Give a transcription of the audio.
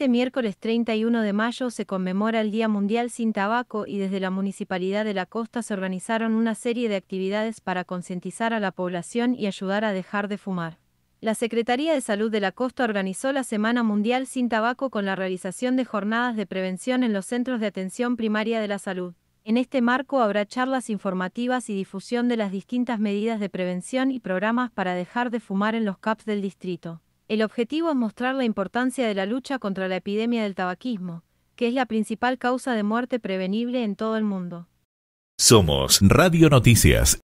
Este miércoles 31 de mayo se conmemora el Día Mundial sin Tabaco y desde la Municipalidad de la Costa se organizaron una serie de actividades para concientizar a la población y ayudar a dejar de fumar. La Secretaría de Salud de la Costa organizó la Semana Mundial sin Tabaco con la realización de jornadas de prevención en los centros de atención primaria de la salud. En este marco habrá charlas informativas y difusión de las distintas medidas de prevención y programas para dejar de fumar en los CAPs del distrito. El objetivo es mostrar la importancia de la lucha contra la epidemia del tabaquismo, que es la principal causa de muerte prevenible en todo el mundo. Somos Radio Noticias.